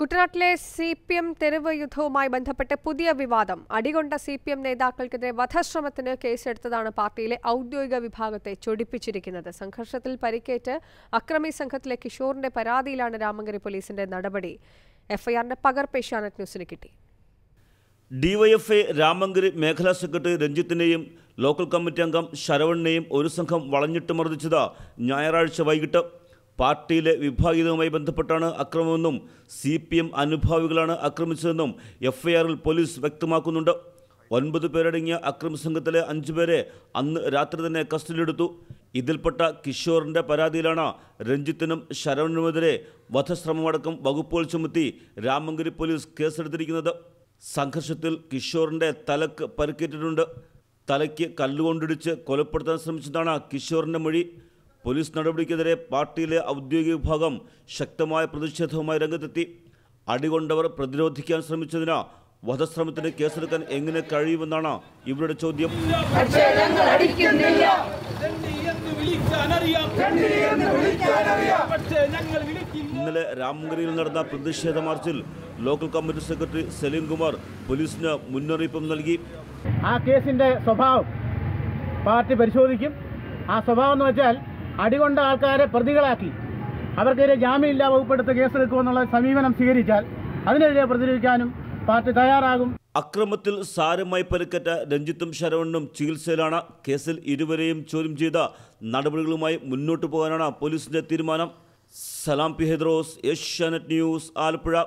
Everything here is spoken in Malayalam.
കുട്ടനാട്ടിലെ സി പി എം തെരുവ് യുദ്ധവുമായി ബന്ധപ്പെട്ട് പുതിയ വിവാദം അടികൊണ്ട സി പി എം നേതാക്കൾക്കെതിരെ വധശ്രമത്തിന് കേസെടുത്തതാണ് പാർട്ടിയിലെ ഔദ്യോഗിക വിഭാഗത്തെ ചൊടിപ്പിച്ചിരിക്കുന്നത് സംഘർഷത്തിൽ പരിക്കേറ്റ് അക്രമി സംഘത്തിലെ കിഷോറിന്റെ പരാതിയിലാണ് രാമങ്കരി പോലീസിന്റെ നടപടി എഫ്ഐആറിന്റെ പകർപ്പ് ഏഷ്യാനെറ്റ് ന്യൂസിന് കിട്ടി ഡിവൈഎഫ്ഐ രാമങ്കരി മേഖലാ സെക്രട്ടറി രഞ്ജിത്തിനെയും ലോക്കൽ കമ്മിറ്റി അംഗം ശരവണിനെയും ഒരു സംഘം വളഞ്ഞിട്ട് മർദ്ദിച്ചത് ഞായറാഴ്ച വൈകിട്ട് പാർട്ടിയിലെ വിഭാഗീയതയുമായി ബന്ധപ്പെട്ടാണ് അക്രമമെന്നും സി പി എം അനുഭാവികളാണ് ആക്രമിച്ചതെന്നും എഫ്ഐആറിൽ പോലീസ് വ്യക്തമാക്കുന്നുണ്ട് ഒൻപത് പേരടങ്ങിയ അക്രമ സംഘത്തിലെ പേരെ അന്ന് രാത്രി തന്നെ കസ്റ്റഡിയിലെടുത്തു ഇതിൽപ്പെട്ട കിഷോറിൻ്റെ പരാതിയിലാണ് രഞ്ജിത്തിനും ശരവണിനുമെതിരെ വധശ്രമമടക്കം വകുപ്പുകൾ ചുമത്തി രാമങ്കരി പോലീസ് കേസെടുത്തിരിക്കുന്നത് സംഘർഷത്തിൽ കിഷോറിൻ്റെ തലക്ക് പരിക്കേറ്റിട്ടുണ്ട് തലയ്ക്ക് കല്ലുകൊണ്ടിടിച്ച് കൊലപ്പെടുത്താൻ ശ്രമിച്ചതാണ് കിഷോറിൻ്റെ മൊഴി പോലീസ് നടപടിക്കെതിരെ പാർട്ടിയിലെ ഔദ്യോഗിക വിഭാഗം ശക്തമായ പ്രതിഷേധവുമായി രംഗത്തെത്തി അടികൊണ്ടവർ പ്രതിരോധിക്കാൻ ശ്രമിച്ചതിന് വധശ്രമത്തിന് കേസെടുക്കാൻ എങ്ങനെ കഴിയുമെന്നാണ് ഇവരുടെ ചോദ്യം ഇന്നലെ രാമഗിരിയിൽ നടന്ന പ്രതിഷേധ മാർച്ചിൽ local committee secretary Saleem Kumar പോലീസിന് മുന്നറിയിപ്പും നൽകി ആ കേസിന്റെ സ്വഭാവം പാർട്ടി പരിശോധിക്കും ആ സ്വഭാവം എന്ന് വെച്ചാൽ അടികൊണ്ട ആൾക്കാരെ പ്രതികളാക്കി അവർക്കെതിരെ ഇല്ലാ വകുപ്പെടുത്ത് കേസെടുക്കുമെന്നുള്ള സമീപനം സ്വീകരിച്ചാൽ അതിനെതിരെ പ്രതിരോധിക്കാനും പാർട്ടി തയ്യാറാകും അക്രമത്തിൽ സാരമായി പരിക്കേറ്റ രഞ്ജിത്തും ശരവണ്ണും ചികിത്സയിലാണ് കേസിൽ ഇരുവരെയും ചോദ്യം ചെയ്ത നടപടികളുമായി മുന്നോട്ടു പോകാനാണ് പോലീസിന്റെ തീരുമാനം സലാം പി ഹൈദ്രോസ് ഏഷ്യാനെറ്റ് ന്യൂസ് ആലപ്പുഴ